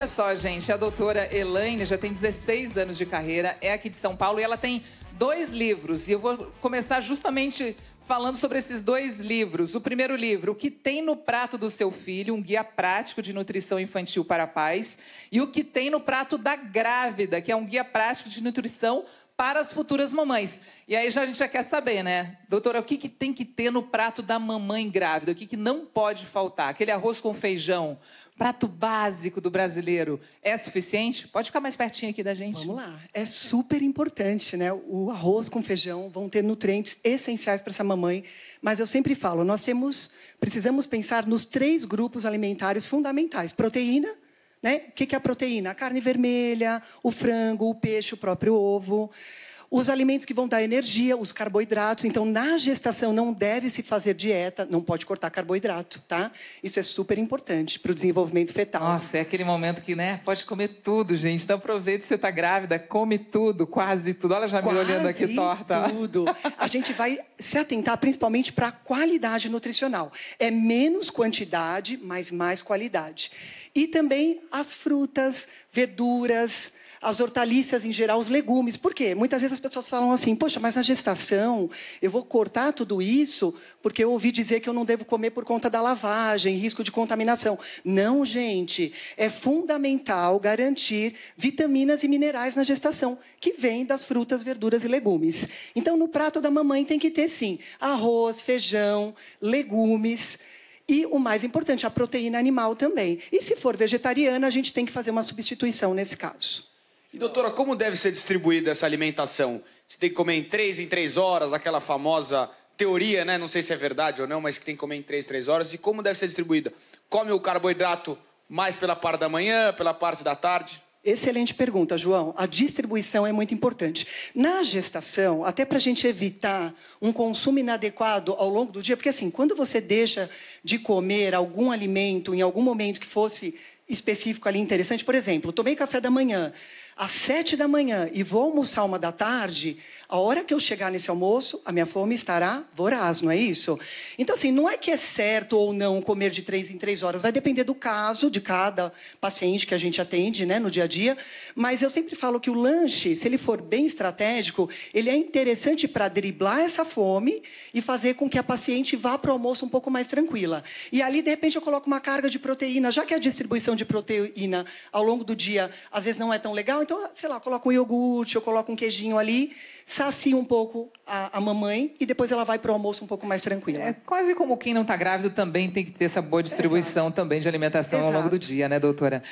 Olha só, gente, a doutora Elaine já tem 16 anos de carreira, é aqui de São Paulo e ela tem dois livros. E eu vou começar justamente falando sobre esses dois livros. O primeiro livro, O que tem no prato do seu filho, um guia prático de nutrição infantil para pais, e O que tem no prato da grávida, que é um guia prático de nutrição para as futuras mamães. E aí já, a gente já quer saber, né? Doutora, o que, que tem que ter no prato da mamãe grávida? O que, que não pode faltar? Aquele arroz com feijão, prato básico do brasileiro, é suficiente? Pode ficar mais pertinho aqui da gente. Vamos lá. É super importante, né? O arroz com feijão vão ter nutrientes essenciais para essa mamãe. Mas eu sempre falo, nós temos, precisamos pensar nos três grupos alimentares fundamentais: proteína né? O que é a proteína? A carne vermelha, o frango, o peixe, o próprio ovo. Os alimentos que vão dar energia, os carboidratos. Então, na gestação, não deve se fazer dieta, não pode cortar carboidrato, tá? Isso é super importante para o desenvolvimento fetal. Nossa, é aquele momento que, né, pode comer tudo, gente. Então, aproveita se você está grávida, come tudo, quase tudo. Olha já me olhando aqui torta. tudo. A gente vai se atentar principalmente para a qualidade nutricional. É menos quantidade, mas mais qualidade. E também as frutas, verduras, as hortaliças em geral, os legumes. Por quê? Muitas vezes as pessoas falam assim: poxa, mas na gestação eu vou cortar tudo isso porque eu ouvi dizer que eu não devo comer por conta da lavagem, risco de contaminação. Não, gente. É fundamental garantir vitaminas e minerais na gestação, que vêm das frutas, verduras e legumes. Então, no prato da mamãe tem que ter, sim, arroz, feijão, legumes. E o mais importante, a proteína animal também. E se for vegetariana, a gente tem que fazer uma substituição nesse caso. E doutora, como deve ser distribuída essa alimentação? Você tem que comer em três em três horas, aquela famosa teoria, né? Não sei se é verdade ou não, mas que tem que comer em três três horas. E como deve ser distribuída? Come o carboidrato mais pela parte da manhã, pela parte da tarde? Excelente pergunta, João. A distribuição é muito importante. Na gestação, até para a gente evitar um consumo inadequado ao longo do dia, porque assim, quando você deixa de comer algum alimento em algum momento que fosse específico ali interessante, por exemplo, tomei café da manhã, às sete da manhã e vou almoçar uma da tarde, a hora que eu chegar nesse almoço, a minha fome estará voraz, não é isso? Então, assim, não é que é certo ou não comer de três em três horas, vai depender do caso de cada paciente que a gente atende né, no dia a dia. Mas eu sempre falo que o lanche, se ele for bem estratégico, ele é interessante para driblar essa fome e fazer com que a paciente vá para o almoço um pouco mais tranquila. E ali, de repente, eu coloco uma carga de proteína, já que a distribuição de proteína ao longo do dia às vezes não é tão legal, então, sei lá, coloco um iogurte, eu coloco um queijinho ali, sacia um pouco a, a mamãe e depois ela vai para o almoço um pouco mais tranquila. É quase como quem não está grávido também tem que ter essa boa distribuição Exato. também de alimentação Exato. ao longo do dia, né, doutora?